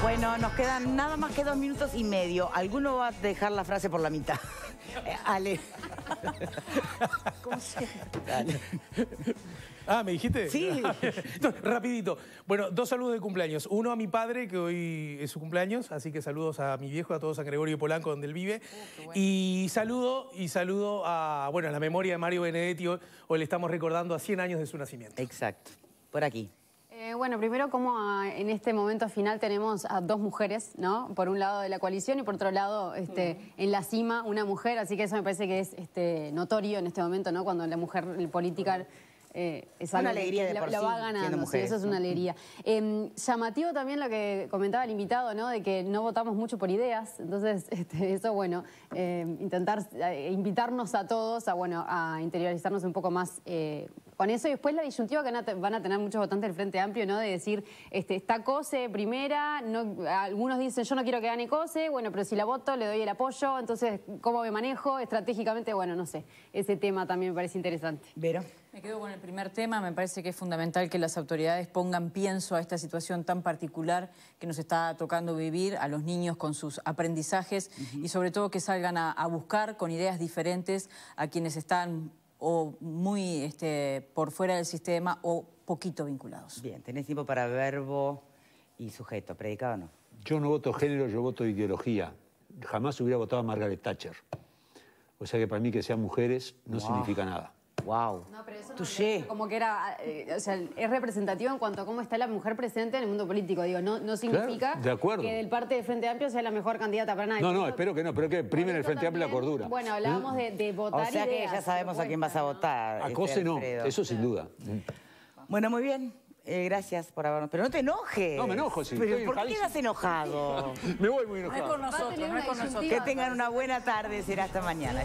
Bueno, nos quedan nada más que dos minutos y medio. Alguno va a dejar la frase por la mitad. Ale. ¿Cómo se Ah, ¿me dijiste? Sí. rapidito. Bueno, dos saludos de cumpleaños. Uno a mi padre, que hoy es su cumpleaños, así que saludos a mi viejo, a todos a Gregorio Polanco, donde él vive. Oh, y saludo, y saludo a, bueno, a la memoria de Mario Benedetti. Hoy, hoy le estamos recordando a 100 años de su nacimiento. Exacto. Por aquí bueno, primero como ah, en este momento final tenemos a dos mujeres, ¿no? Por un lado de la coalición y por otro lado este, en la cima una mujer, así que eso me parece que es este, notorio en este momento, ¿no? Cuando la mujer política... Eh, es una alegría de la, por lo sí, va ganando, sí, eso es una alegría. Em, llamativo también lo que comentaba el invitado, ¿no? De que no votamos mucho por ideas, entonces este, eso, bueno, eh, intentar eh, invitarnos a todos a, bueno, a interiorizarnos un poco más con eso. Y después la disyuntiva que van a tener muchos votantes del Frente Amplio, ¿no? De decir, este, está Cose primera, no, algunos dicen, yo no quiero que gane Cose, bueno, pero si la voto le doy el apoyo, entonces, ¿cómo me manejo estratégicamente? Bueno, no sé, ese tema también me parece interesante. Vero. Me quedo con el primer tema, me parece que es fundamental que las autoridades pongan pienso a esta situación tan particular que nos está tocando vivir, a los niños con sus aprendizajes y sobre todo que salgan a buscar con ideas diferentes a quienes están o muy este, por fuera del sistema o poquito vinculados. Bien, tenés tiempo para verbo y sujeto, predicado o no. Yo no voto género, yo voto ideología. Jamás hubiera votado a Margaret Thatcher. O sea que para mí que sean mujeres no significa nada. Wow. No, como que era, eh, o sea, es representativo en cuanto a cómo está la mujer presente en el mundo político. Digo, no, no significa que del parte de Frente Amplio sea la mejor candidata para nadie. No, no, espero que no, pero que primen el Frente Amplio la cordura. Bueno, hablábamos de, de votar. O sea que ya sabemos a quién vas a votar. Este, a Cose no, eso sin duda. Bueno, muy bien. Eh, gracias por habernos... Pero no te enojes. No, me enojo, sí. Pero, ¿Por qué estás enojado? me voy muy enojado. No nosotros, Que tengan una buena tarde, será hasta mañana.